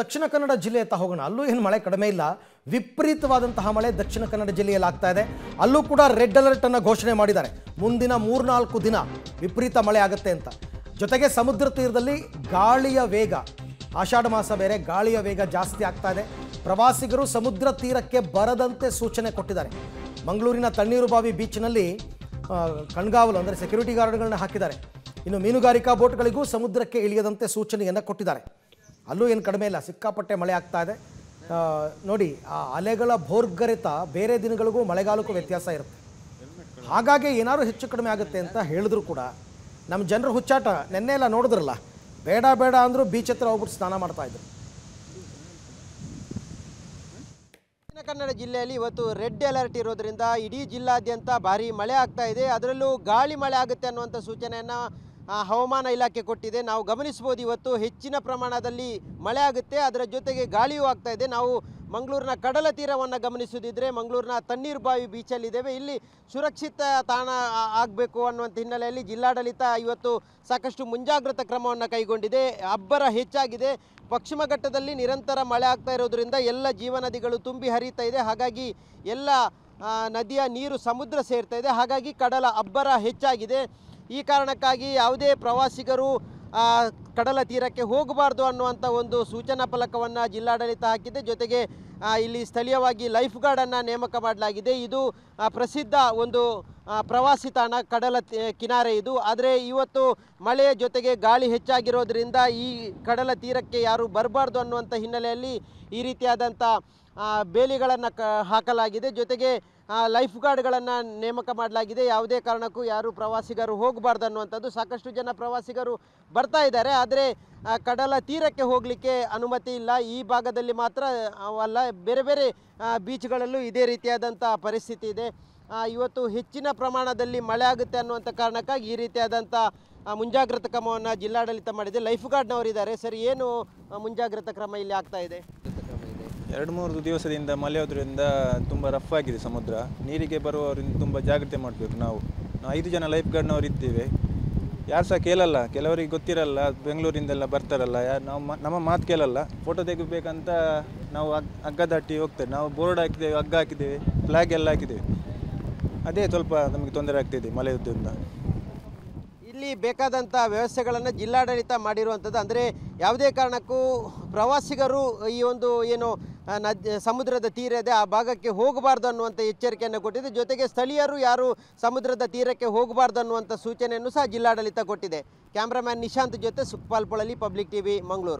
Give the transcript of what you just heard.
ದಕ್ಷಿಣ ಕನ್ನಡ ಜಿಲ್ಲೆಯತ್ತ ಹೋಗೋಣ ಅಲ್ಲೂ ಏನು ಮಳೆ ಕಡಿಮೆ ಇಲ್ಲ ವಿಪರೀತವಾದಂತಹ ಮಳೆ ದಕ್ಷಿಣ ಕನ್ನಡ ಜಿಲ್ಲೆಯಲ್ಲಿ ಆಗ್ತಾ ಇದೆ ಅಲ್ಲೂ ಕೂಡ ರೆಡ್ ಅಲರ್ಟ್ ಅನ್ನು ಘೋಷಣೆ ಮಾಡಿದ್ದಾರೆ ಮುಂದಿನ ಮೂರ್ನಾಲ್ಕು ದಿನ ವಿಪರೀತ ಮಳೆ ಆಗುತ್ತೆ ಅಂತ ಜೊತೆಗೆ ಸಮುದ್ರ ತೀರದಲ್ಲಿ ಗಾಳಿಯ ವೇಗ ಆಷಾಢ ಮಾಸ ಬೇರೆ ಗಾಳಿಯ ವೇಗ ಜಾಸ್ತಿ ಆಗ್ತಾ ಇದೆ ಪ್ರವಾಸಿಗರು ಸಮುದ್ರ ತೀರಕ್ಕೆ ಬರದಂತೆ ಸೂಚನೆ ಕೊಟ್ಟಿದ್ದಾರೆ ಮಂಗಳೂರಿನ ತಣ್ಣೀರು ಬಾವಿ ಬೀಚ್ನಲ್ಲಿ ಕಣ್ಗಾವಲು ಅಂದರೆ ಸೆಕ್ಯೂರಿಟಿ ಗಾರ್ಡ್ಗಳನ್ನ ಹಾಕಿದ್ದಾರೆ ಇನ್ನು ಮೀನುಗಾರಿಕಾ ಬೋಟ್ಗಳಿಗೂ ಸಮುದ್ರಕ್ಕೆ ಇಳಿಯದಂತೆ ಸೂಚನೆಯನ್ನು ಕೊಟ್ಟಿದ್ದಾರೆ ಅಲ್ಲೂ ಏನು ಕಡಿಮೆ ಇಲ್ಲ ಸಿಕ್ಕಾಪಟ್ಟೆ ಮಳೆ ಆಗ್ತಾ ಇದೆ ನೋಡಿ ಆ ಅಲೆಗಳ ಭೋರ್ಗರಿತ ಬೇರೆ ದಿನಗಳಿಗೂ ಮಳೆಗಾಲಕ್ಕೂ ವ್ಯತ್ಯಾಸ ಇರುತ್ತೆ ಹಾಗಾಗಿ ಏನಾದರೂ ಹೆಚ್ಚು ಕಡಿಮೆ ಆಗುತ್ತೆ ಅಂತ ಹೇಳಿದ್ರು ಕೂಡ ನಮ್ಮ ಜನರು ಹುಚ್ಚಾಟ ನೆನ್ನೆ ಎಲ್ಲ ನೋಡಿದ್ರಲ್ಲ ಬೇಡ ಬೇಡ ಅಂದರೂ ಬೀಚ್ ಹತ್ರ ಹೋಗ್ಬಿಟ್ಟು ಸ್ನಾನ ಮಾಡ್ತಾ ದಕ್ಷಿಣ ಕನ್ನಡ ಜಿಲ್ಲೆಯಲ್ಲಿ ಇವತ್ತು ರೆಡ್ ಅಲರ್ಟ್ ಇರೋದ್ರಿಂದ ಇಡೀ ಜಿಲ್ಲಾದ್ಯಂತ ಭಾರಿ ಮಳೆ ಆಗ್ತಾ ಇದೆ ಅದರಲ್ಲೂ ಗಾಳಿ ಮಳೆ ಆಗುತ್ತೆ ಅನ್ನುವಂಥ ಸೂಚನೆಯನ್ನು ಹವಾಮಾನ ಇಲಾಖೆ ಕೊಟ್ಟಿದೆ ನಾವು ಗಮನಿಸ್ಬೋದು ಇವತ್ತು ಹೆಚ್ಚಿನ ಪ್ರಮಾಣದಲ್ಲಿ ಮಳೆ ಆಗುತ್ತೆ ಅದರ ಜೊತೆಗೆ ಗಾಳಿಯೂ ಆಗ್ತಾ ಇದೆ ನಾವು ಮಂಗಳೂರಿನ ಕಡಲ ತೀರವನ್ನು ಗಮನಿಸೋದಿದ್ರೆ ಮಂಗಳೂರಿನ ತಣ್ಣೀರು ಬಾವಿ ಬೀಚಲ್ಲಿದ್ದೇವೆ ಇಲ್ಲಿ ಸುರಕ್ಷಿತ ತಾಣ ಆಗಬೇಕು ಅನ್ನುವಂಥ ಹಿನ್ನೆಲೆಯಲ್ಲಿ ಜಿಲ್ಲಾಡಳಿತ ಇವತ್ತು ಸಾಕಷ್ಟು ಮುಂಜಾಗ್ರತಾ ಕ್ರಮವನ್ನು ಕೈಗೊಂಡಿದೆ ಅಬ್ಬರ ಹೆಚ್ಚಾಗಿದೆ ಪಶ್ಚಿಮ ಘಟ್ಟದಲ್ಲಿ ನಿರಂತರ ಮಳೆ ಆಗ್ತಾ ಇರೋದ್ರಿಂದ ಎಲ್ಲ ಜೀವನದಿಗಳು ತುಂಬಿ ಹರಿತಾ ಇದೆ ಹಾಗಾಗಿ ಎಲ್ಲ ನದಿಯ ನೀರು ಸಮುದ್ರ ಸೇರ್ತಾ ಇದೆ ಹಾಗಾಗಿ ಕಡಲ ಅಬ್ಬರ ಹೆಚ್ಚಾಗಿದೆ ಈ ಕಾರಣಕ್ಕಾಗಿ ಯಾವುದೇ ಪ್ರವಾಸಿಗರು ಕಡಲ ತೀರಕ್ಕೆ ಹೋಗಬಾರ್ದು ಅನ್ನುವಂಥ ಒಂದು ಸೂಚನಾ ಫಲಕವನ್ನು ಜಿಲ್ಲಾಡಳಿತ ಹಾಕಿದೆ ಜೊತೆಗೆ ಇಲ್ಲಿ ಸ್ಥಳೀಯವಾಗಿ ಲೈಫ್ ಗಾರ್ಡನ್ನು ನೇಮಕ ಮಾಡಲಾಗಿದೆ ಇದು ಪ್ರಸಿದ್ಧ ಒಂದು ಪ್ರವಾಸಿ ತಾಣ ಕಡಲ ಕಿನಾರೆ ಇದು ಆದರೆ ಇವತ್ತು ಮಳೆಯ ಜೊತೆಗೆ ಗಾಳಿ ಹೆಚ್ಚಾಗಿರೋದ್ರಿಂದ ಈ ಕಡಲ ತೀರಕ್ಕೆ ಯಾರು ಬರಬಾರ್ದು ಅನ್ನುವಂಥ ಹಿನ್ನೆಲೆಯಲ್ಲಿ ಈ ರೀತಿಯಾದಂಥ ಬೇಲಿಗಳನ್ನು ಕ ಹಾಕಲಾಗಿದೆ ಜೊತೆಗೆ ಲೈಫ್ ಗಾರ್ಡ್ಗಳನ್ನು ನೇಮಕ ಮಾಡಲಾಗಿದೆ ಯಾವುದೇ ಕಾರಣಕ್ಕೂ ಯಾರು ಪ್ರವಾಸಿಗರು ಹೋಗಬಾರ್ದು ಅನ್ನುವಂಥದ್ದು ಸಾಕಷ್ಟು ಜನ ಪ್ರವಾಸಿಗರು ಬರ್ತಾ ಇದ್ದಾರೆ ಆದರೆ ಕಡಲ ತೀರಕ್ಕೆ ಹೋಗಲಿಕ್ಕೆ ಅನುಮತಿ ಇಲ್ಲ ಈ ಭಾಗದಲ್ಲಿ ಮಾತ್ರ ಅಲ್ಲ ಬೇರೆ ಬೇರೆ ಬೀಚ್ಗಳಲ್ಲೂ ಇದೇ ರೀತಿಯಾದಂಥ ಪರಿಸ್ಥಿತಿ ಇದೆ ಇವತ್ತು ಹೆಚ್ಚಿನ ಪ್ರಮಾಣದಲ್ಲಿ ಮಳೆ ಆಗುತ್ತೆ ಅನ್ನುವಂಥ ಕಾರಣಕ್ಕಾಗಿ ಈ ರೀತಿಯಾದಂಥ ಮುಂಜಾಗ್ರತಾ ಕ್ರಮವನ್ನು ಜಿಲ್ಲಾಡಳಿತ ಮಾಡಿದೆ ಲೈಫ್ ಗಾರ್ಡ್ನವರಿದ್ದಾರೆ ಸರ್ ಏನು ಮುಂಜಾಗ್ರತಾ ಕ್ರಮ ಇಲ್ಲಿ ಆಗ್ತಾ ಇದೆ ಎರಡು ಮೂರು ದಿವಸದಿಂದ ಮಳೆಯೋದ್ರಿಂದ ತುಂಬ ರಫ್ ಆಗಿದೆ ಸಮುದ್ರ ನೀರಿಗೆ ಬರುವವರಿಂದ ತುಂಬ ಜಾಗ್ರತೆ ಮಾಡಬೇಕು ನಾವು ನಾವು ಐದು ಜನ ಲೈಫ್ ಗಾರ್ಡ್ನವರು ಇದ್ದೇವೆ ಯಾರು ಸಹ ಕೇಳಲ್ಲ ಕೆಲವರಿಗೆ ಗೊತ್ತಿರಲ್ಲ ಬೆಂಗಳೂರಿಂದೆಲ್ಲ ಬರ್ತಾರಲ್ಲ ಯಾರು ನಾವು ನಮ್ಮ ಮಾತು ಕೇಳಲ್ಲ ಫೋಟೋ ತೆಗಿಬೇಕಂತ ನಾವು ಹಗ್ಗ ದಾಟಿ ಹೋಗ್ತೇವೆ ನಾವು ಬೋರ್ಡ್ ಹಾಕಿದ್ದೇವೆ ಹಗ್ಗ ಹಾಕಿದ್ದೇವೆ ಫ್ಲಾಗ್ ಎಲ್ಲ ಹಾಕಿದ್ದೇವೆ ಅದೇ ಸ್ವಲ್ಪ ನಮಗೆ ತೊಂದರೆ ಆಗ್ತಿದೆ ಮಳೆಯುದ್ದಿಂದ ಇಲ್ಲಿ ಬೇಕಾದಂಥ ವ್ಯವಸ್ಥೆಗಳನ್ನು ಜಿಲ್ಲಾಡಳಿತ ಮಾಡಿರುವಂಥದ್ದು ಅಂದರೆ ಯಾವುದೇ ಕಾರಣಕ್ಕೂ ಪ್ರವಾಸಿಗರು ಈ ಒಂದು ಏನು ನದಿ ಸಮುದ್ರದ ತೀರದೆ ಆ ಭಾಗಕ್ಕೆ ಹೋಗಬಾರ್ದು ಅನ್ನುವಂಥ ಎಚ್ಚರಿಕೆಯನ್ನು ಕೊಟ್ಟಿದೆ ಜೊತೆಗೆ ಸ್ಥಳೀಯರು ಯಾರು ಸಮುದ್ರದ ತೀರಕ್ಕೆ ಹೋಗಬಾರ್ದು ಅನ್ನುವಂಥ ಸೂಚನೆಯನ್ನು ಸಹ ಜಿಲ್ಲಾಡಳಿತ ಕೊಟ್ಟಿದೆ ಕ್ಯಾಮ್ರಾಮ್ಯಾನ್ ನಿಶಾಂತ್ ಜೊತೆ ಸುಖಪಾಲ್ ಪಬ್ಲಿಕ್ ಟಿವಿ ಮಂಗಳೂರು